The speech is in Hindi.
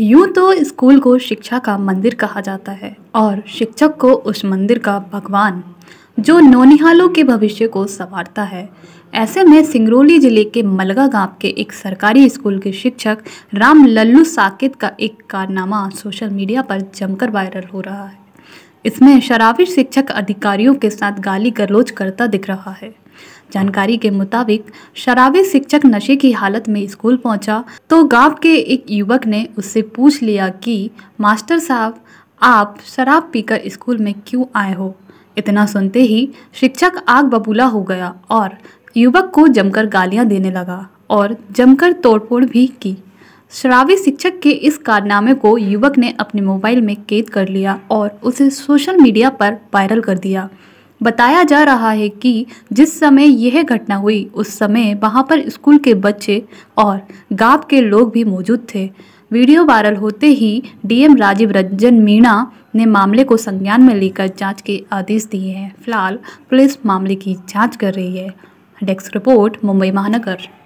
यूं तो स्कूल को शिक्षा का मंदिर कहा जाता है और शिक्षक को उस मंदिर का भगवान जो नौनिहालों के भविष्य को संवारता है ऐसे में सिंगरौली जिले के मलगा गांव के एक सरकारी स्कूल के शिक्षक राम लल्लू साकेत का एक कारनामा सोशल मीडिया पर जमकर वायरल हो रहा है इसमें शराबी शिक्षक अधिकारियों के साथ गाली गलोच करता दिख रहा है जानकारी के मुताबिक शराबी शिक्षक नशे की हालत में स्कूल पहुंचा तो गांव के एक युवक ने उससे पूछ लिया कि मास्टर साहब आप शराब पीकर स्कूल में क्यों आए हो इतना सुनते ही शिक्षक आग बबूला हो गया और युवक को जमकर गालियां देने लगा और जमकर तोड़फोड़ भी की शराबी शिक्षक के इस कारनामे को युवक ने अपने मोबाइल में कैद कर लिया और उसे सोशल मीडिया पर वायरल कर दिया बताया जा रहा है कि जिस समय यह घटना हुई उस समय वहां पर स्कूल के बच्चे और गांव के लोग भी मौजूद थे वीडियो वायरल होते ही डीएम राजीव रंजन मीणा ने मामले को संज्ञान में लेकर जांच के आदेश दिए हैं फिलहाल पुलिस मामले की जांच कर रही है डेस्क रिपोर्ट मुंबई महानगर